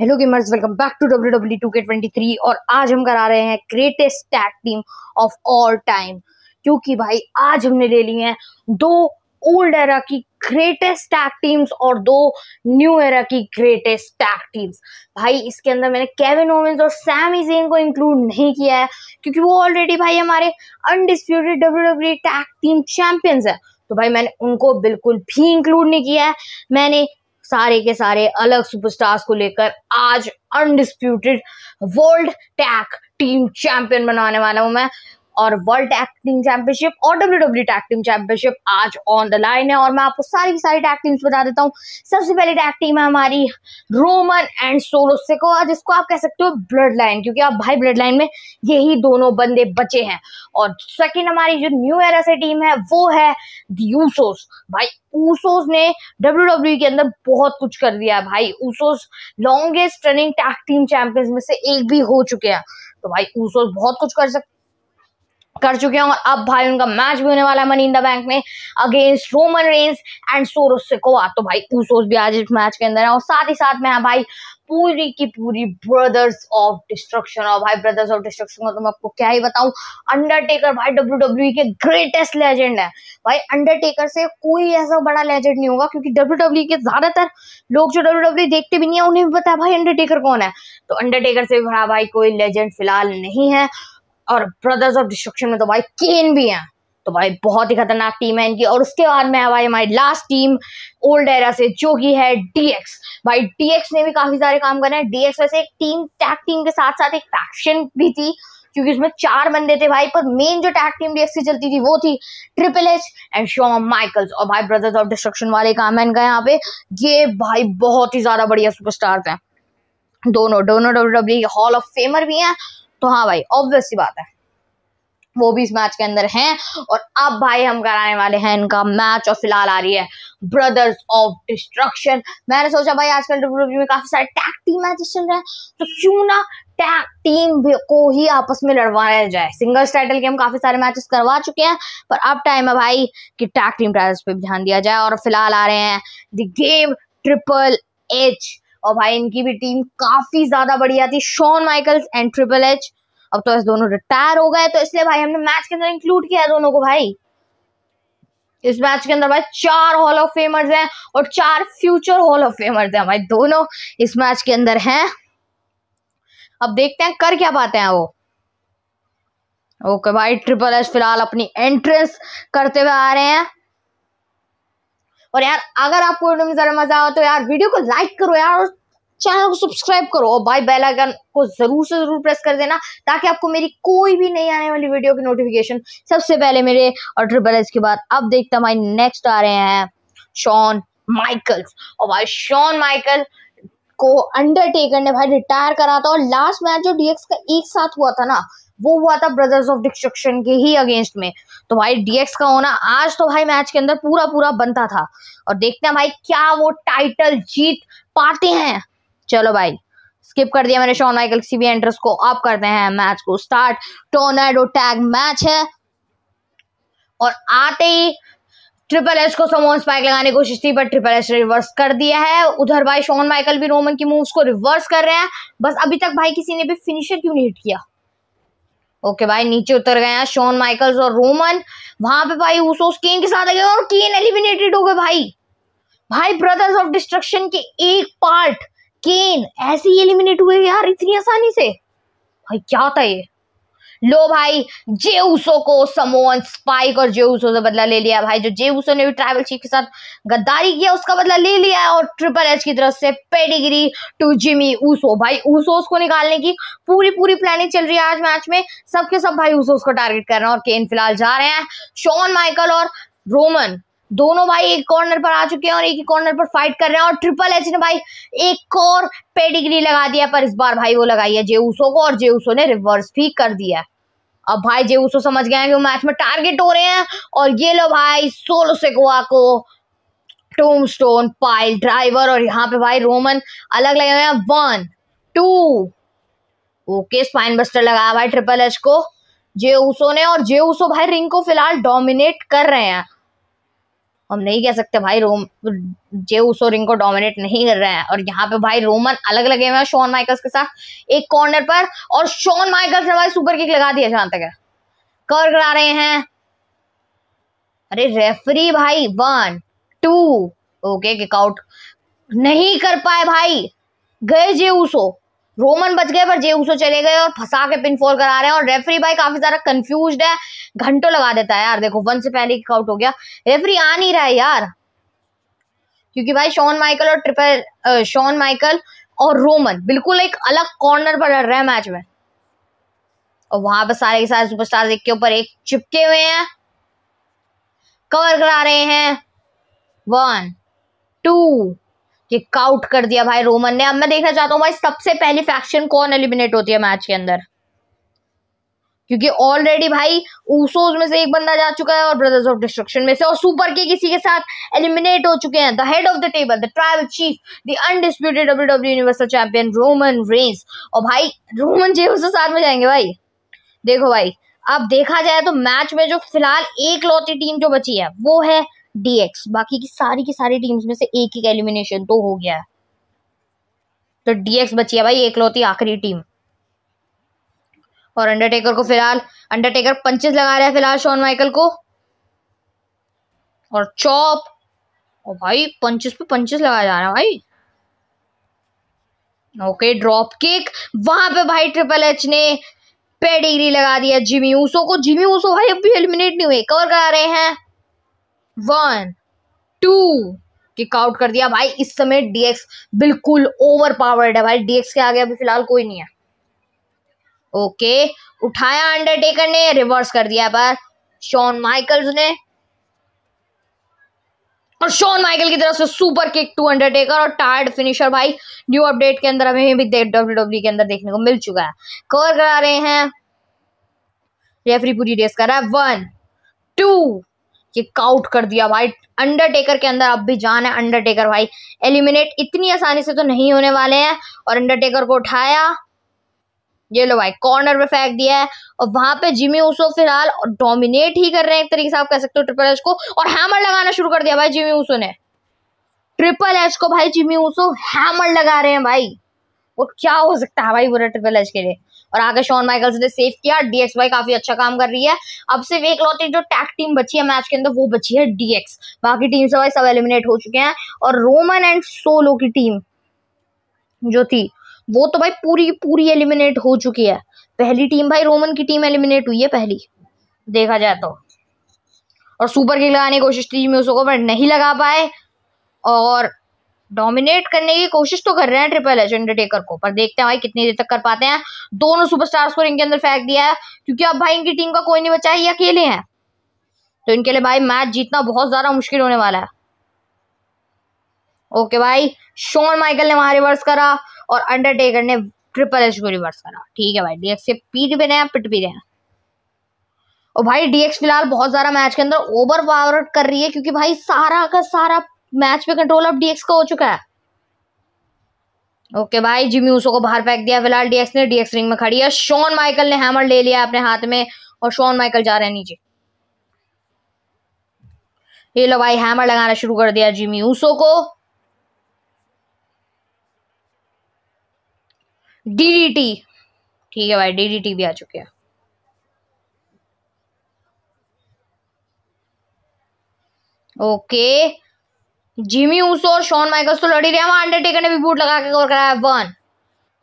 hello gamers welcome back to W W two K twenty three और आज हम करा रहे हैं greatest tag team of all time क्योंकि भाई आज हमने ले ली हैं दो ओल्ड एरा की ग्रेटेस्ट टैग टीम्स और दो न्यू एरा की ग्रेटेस्ट टैग टीम्स भाई इसके अंदर मैंने केविन ओवेंस और सैमी जेन को इंक्लूड नहीं किया है क्योंकि वो ऑलरेडी भाई हमारे undisputed W W tag team champions है तो भाई मैंने उनको बिल्कुल भी इंक्लूड नहीं किया है मैंने सारे के सारे अलग सुपरस्टार्स को लेकर आज undisputed world tag team champion बनाने वाला हूं मैं और वर्ल्ड टैग टीम चैंपियनशिप और W W tag team championship आज ऑन द लाइन है और मैं आपको सारी की सारी टैग टीम्स बता देता हूँ सबसे पहले टैग टीम है हमारी रोमन एंड सोलो सेकोआ जिसको आप कह सकते हो ब्लड लाइन क्योंकि आप भाई ब्लड लाइन में यही दोनों बंदे बचे हैं और सेकेंड हमारी जो न्यू एरा से टीम है वो है दूसोस भाई ऊसोस ने डब्ल्यू डब्ल्यू e के अंदर बहुत कुछ कर दिया है भाई Usos longest running tag team champions में से एक भी हो चुके हैं तो भाई ऊसोस बहुत कुछ कर सकते कर चुके हैं और अब भाई उनका मैच भी होने वाला है मनी इन द बैंक में अगेंस्ट रोमन रेंस एंड सोरोस को तो भाई ऊसोस भी आज इस मैच के अंदर है और साथ ही साथ में है भाई पूरी की पूरी ब्रदर्स ऑफ डिस्ट्रक्शन और भाई ब्रदर्स ऑफ डिस्ट्रक्शन का तो मैं आपको क्या ही बताऊं अंडरटेकर भाई डब्ल्यू डब्ल्यू के ग्रेटेस्ट लेजेंड है भाई अंडरटेकर से कोई ऐसा बड़ा लेजेंड नहीं होगा क्योंकि डब्ल्यू डब्ल्यू के ज्यादातर लोग जो डब्ल्यू डब्ल्यू देखते भी नहीं है उन्हें भी पता है भाई अंडरटेकर कौन है तो अंडरटेकर से भी बड़ा भाई कोई लेजेंड फिलहाल नहीं है और ब्रदर्स ऑफ डिस्ट्रक्शन में तो भाई केन भी हैं तो भाई बहुत ही खतरनाक टीम है इनकी और उसके बाद में भाई हमारी लास्ट टीम ओल्ड एरा से जो की है डीएक्स भाई डीएक्स ने भी काफी सारे काम करे हैं डीएक्स वैसे एक टीम टैग टीम के साथ साथ एक फैक्शन भी थी क्योंकि उसमें चार बंदे थे भाई पर मेन जो टैग टीम डीएक्स की चलती थी वो थी Triple H and Shawn Michaels और भाई ब्रदर्स ऑफ डिस्ट्रक्शन वाले काम है इनका यहाँ पे ये भाई बहुत ही ज्यादा बढ़िया सुपरस्टार्स हैं दोनों दोनों W W hall of famer भी हैं तो हाँ भाई ऑब्वियस सी बात है वो भी इस मैच के अंदर हैं और अब भाई हम कराने वाले हैं इनका मैच और फिलहाल आ रही है ब्रदर्स ऑफ डिस्ट्रक्शन मैंने सोचा भाई आजकल में काफी सारे टैग टीम मैचेस चल रहे हैं तो क्यों ना टैग टीम को ही आपस में लड़वाया जाए सिंगल्स टाइटल के हम काफी सारे मैचेस करवा चुके हैं पर अब टाइम है भाई कि टैग टीम टाइटल्स पे ध्यान दिया जाए और फिलहाल आ रहे हैं द गेम ट्रिपल एच और भाई इनकी भी टीम काफी ज्यादा बढ़िया थी Shawn Michaels and Triple H अब तो दोनों रिटायर हो गए तो इसलिए भाई हमने मैच के अंदर इंक्लूड किया है दोनों को भाई इस मैच के अंदर भाई चार हॉल ऑफ फेमर्स हैं और चार फ्यूचर हॉल ऑफ फेमर्स हैं भाई दोनों इस मैच के अंदर हैं अब देखते हैं कर क्या पाते हैं वो ओके भाई ट्रिपल एच फिलहाल अपनी एंट्रेंस करते हुए आ रहे हैं और यार अगर आपको वीडियो में ज़रा मज़ा आया तो यार वीडियो को लाइक करो यार और चैनल को सब्सक्राइब करो और भाई बेलाइकन को जरूर से जरूर प्रेस कर देना ताकि आपको मेरी कोई भी नई आने वाली वीडियो की नोटिफिकेशन सबसे पहले मेरे और ट्रिपल एस के बाद अब देखता भाई नेक्स्ट आ रहे हैं शॉन माइकल्स और भाई शॉन माइकल को अंडरटेकर ने भाई रिटायर करा था और लास्ट मैच जो डीएक्स का एक साथ हुआ था ना वो हुआ था ब्रदर्स ऑफ डिस्ट्रक्शन के ही अगेंस्ट में तो भाई डीएक्स का होना आज तो भाई मैच के अंदर पूरा पूरा बनता था और देखते हैं भाई क्या वो टाइटल जीत पाते हैं चलो भाई स्किप कर दिया मैंने शॉन माइकल किसी एंट्रेस को अप करते हैं मैच को स्टार्ट टोनाडो टैग मैच है और आते ही ट्रिपल एच को समोन स्पाइक लगाने की कोशिश थी पर ट्रिपल एच रिवर्स कर दिया है उधर भाई शॉन माइकल भी रोमन की मूव्स को रिवर्स कर रहे हैं बस अभी तक भाई किसी ने भी फिनिशर क्यों नहीं हिट किया ओके भाई नीचे उतर गए हैं शोन माइकल्स और रोमन वहां पे भाई उसोस कीन के साथ आ गए और कीन एलिमिनेटेड हो गए भाई भाई ब्रदर्स ऑफ डिस्ट्रक्शन के एक पार्ट केन ऐसे ही एलिमिनेट हुए यार इतनी आसानी से भाई क्या था ये लो भाई जेउसो को समोन स्पाइक और जेउसो से बदला ले लिया भाई जो जेउसो ने भी ट्राइवल चीफ के साथ गद्दारी किया उसका बदला ले लिया और ट्रिपल एच की तरफ से पेडिग्री टू जिमी ऊसो भाई ऊसोस को निकालने की पूरी पूरी प्लानिंग चल रही है आज मैच में सबके सब भाई ऊसोस को टारगेट कर रहे हैं और केन फिलहाल जा रहे हैं शॉन माइकल और रोमन दोनों भाई एक कॉर्नर पर आ चुके हैं और एक ही कॉर्नर पर फाइट कर रहे हैं और ट्रिपल एच ने भाई एक और पेडिग्री लगा दिया पर इस बार भाई वो लगाई है जेऊसो को और जेऊसो ने रिवर्स भी कर दिया अब भाई जेऊसो समझ गए हैं कि वो मैच में टारगेट हो रहे हैं और ये लो भाई सोलो गोवा को टूम स्टोन पाइल ड्राइवर और यहाँ पे भाई रोमन अलग लगे हुए हैं one two okay spinebuster लगाया भाई ट्रिपल एच को जेऊसो ने और जेउसो भाई रिंग को फिलहाल डोमिनेट कर रहे हैं हम नहीं कह सकते भाई रोम जे उसो रिंग को डोमिनेट नहीं कर रहे हैं और यहाँ पे भाई रोमन अलग लगे हुए हैं शॉन माइकल्स के साथ एक कॉर्नर पर और शॉन माइकल्स ने हमारी सुपर किक लगा दिया जहां तक है कर करा रहे हैं अरे रेफरी भाई वन टू ओके किकआउट नहीं कर पाए भाई गए जे उसो रोमन बच गए पर जे उसो चले गए और फंसा के पिन फोर करा रहे हैं और रेफरी भाई काफी ज्यादा कंफ्यूज है घंटों लगा देता है यार देखो वन से पहले किक आउट हो गया रेफरी आ नहीं रहा है यार क्योंकि भाई शॉन माइकल और ट्रिपल शॉन माइकल और रोमन बिल्कुल एक अलग कॉर्नर पर लड़ रहे हैं मैच में और वहां पर सारे के सारे सुपरस्टार एक के ऊपर एक चिपके हुए हैं कवर करा रहे हैं वन टू किक काउट कर दिया भाई रोमन ने अब मैं देखना चाहता हूँ भाई सबसे पहली फैक्शन कौन एलिमिनेट होती है मैच के अंदर क्योंकि ऑलरेडी भाई ऊसोज में से एक बंदा जा चुका है और ब्रदर्स ऑफ डिस्ट्रक्शन में से और सुपर के किसी के साथ एलिमिनेट हो चुके हैं the head of the table the tribal chief the undisputed W W universal champion Roman Reigns और भाई रोमन जे उसके साथ में जाएंगे भाई देखो भाई अब देखा जाए तो मैच में जो फिलहाल एक लौती टीम जो बची है वो है डीएक्स बाकी की सारी की सारी टीम्स में से एक ही एलिमिनेशन तो हो गया है तो डीएक्स बची है भाई एकलौती आखिरी टीम और अंडरटेकर को फिलहाल अंडरटेकर पंचेस लगा रहा है फिलहाल शॉन माइकल को और चॉप और भाई पंचेस पे पंचेस लगाया जा रहा है भाई ओके ड्रॉप किक वहां पे भाई ट्रिपल एच ने पेडिग्री लगा दिया जिमी ऊसो को जिमी ऊसो भाई अभी एलिमिनेट नहीं हुए कवर करा रहे हैं वन टू किक आउट कर दिया भाई इस समय डीएक्स बिल्कुल ओवर पावर्ड है भाई डीएक्स के आगे अभी फिलहाल कोई नहीं है ओके उठाया अंडरटेकर ने रिवर्स कर दिया पर शॉन माइकल्स ने और शॉन माइकल की तरफ से सुपर किक टू अंडरटेकर और टायर्ड फिनिशर भाई न्यू अपडेट के अंदर हमें भी डब्ल्यू डब्ल्यू e के अंदर देखने को मिल चुका है कवर करा रहे हैं रेफरी पूरी रेस कर रहा है वन टू किक काउट कर दिया भाई अंडरटेकर के अंदर अब भी जान है अंडरटेकर भाई एलिमिनेट इतनी आसानी से तो नहीं होने वाले हैं और अंडरटेकर को उठाया ये लो भाई कॉर्नर पे फेंक दिया है और वहां पे जिमी उसो फिलहाल डोमिनेट ही कर रहे हैं एक तरीके से आप कह सकते हो ट्रिपल एच को और हैमर लगाना शुरू कर दिया भाई जिमी उसो ने ट्रिपल एच को भाई जिमी उसो हैमर लगा रहे हैं भाई और क्या हो सकता है भाई बुरा ट्रिपल एच के लिए और आगे शॉन माइकल्स ने सेव किया डीएक्स भाई काफी अच्छा काम कर रही है अब सिर्फ एक लौटी जो टैग टीम बची है मैच के अंदर वो बची है डीएक्स बाकी टीम से तो भाई सब एलिमिनेट हो चुके हैं और रोमन एंड सोलो की टीम जो थी वो तो भाई पूरी पूरी एलिमिनेट हो चुकी है पहली टीम भाई रोमन की टीम एलिमिनेट हुई है पहली देखा जाए तो और सुपर किक लगाने की कोशिश थी मैं उसको पर नहीं लगा पाए और डोमिनेट करने की कोशिश तो कर रहे हैं ट्रिपल एच अंडरटेकर को पर देखते हैं भाई कितनी देर तक कर पाते हैं दोनों सुपरस्टार्स को इनके अंदर फेंक दिया है क्योंकि अब भाई इनकी टीम का कोई नहीं बचा है ये अकेले हैं तो इनके लिए भाई मैच जीतना बहुत ज्यादा मुश्किल होने वाला है ओके भाई शोन माइकल ने वहां रिवर्स करा और अंडरटेकर ने ट्रिपल एच को रिवर्स करा ठीक है भाई डीएक्स के पीठ पे रहे पिट भी रहे हैं और भाई डीएक्स फिलहाल बहुत ज्यादा मैच के अंदर ओवर पावर कर रही है क्योंकि भाई सारा का सारा मैच पे कंट्रोल अब डीएक्स का हो चुका है ओके भाई जिमी उसो को बाहर फेंक दिया फिलहाल डीएक्स ने डीएक्स रिंग में खड़ी है शॉन माइकल ने हैमर ले लिया अपने हाथ में और शॉन माइकल जा रहे हैं नीचे ये लो भाई हैमर लगाना शुरू कर दिया जिमी उसो को डीडीटी ठीक है भाई डीडीटी भी आ चुके हैं ओके जिमी ऊसो और शॉन माइकल्स तो लड़ ही रहे हैं अंडरटेकर ने भी बूट लगा के और कराया वन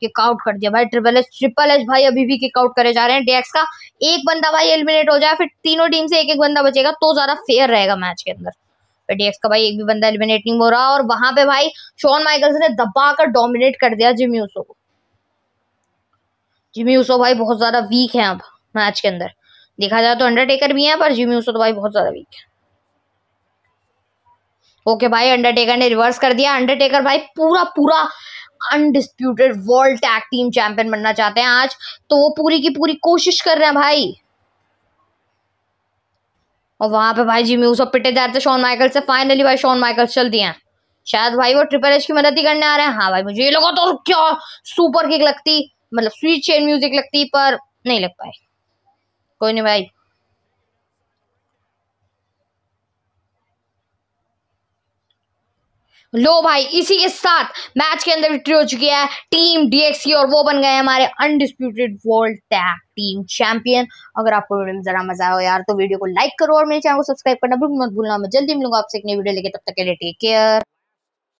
किक आउट कर दिया भाई ट्रिपल एच ट्रिपल एच भाई अभी भी किक आउट करे जा रहे हैं डेक्स का एक बंदा भाई एलिमिनेट हो जाए फिर तीनों टीम से एक एक बंदा बचेगा तो ज्यादा फेयर रहेगा मैच के अंदर फिर डेक्स का भाई एक भी बंदा एलिमिनेट नहीं हो रहा और वहां पे भाई शॉन माइकल्स ने दबा कर डोमिनेट कर दिया जिमी ऊसो को जिमी ऊसो भाई बहुत ज्यादा वीक है अब मैच के अंदर देखा जाए तो अंडरटेकर भी है पर जिमी ऊसो तो भाई बहुत ज्यादा वीक है ओके भाई अंडरटेकर ने रिवर्स कर दिया अंडरटेकर भाई पूरा पूरा undisputed world tag team champion बनना चाहते हैं आज तो वो पूरी की पूरी कोशिश कर रहे हैं भाई और वहां पे भाई जिमी उसको पिटे जा रहे थे शॉन माइकल से फाइनली भाई शॉन माइकल चल दिए हैं शायद भाई वो ट्रिपल एच की मदद ही करने आ रहे हैं हाँ भाई मुझे ये लगा तो क्या सुपर किक लगती मतलब स्वीट चेन म्यूजिक लगती पर नहीं लग पाए कोई नहीं भाई लो भाई इसी के साथ मैच के अंदर विक्ट्री हो चुकी है टीम डीएक्सी e और वो बन गए हमारे undisputed world tag team champion अगर आपको वीडियो में जरा मजा हो यार तो वीडियो को लाइक करो और मेरे चैनल को सब्सक्राइब करना बिल्कुल मत भूलना मैं जल्दी मिलूंगा आपसे एक नई वीडियो लेके तब तक के लिए टेक केयर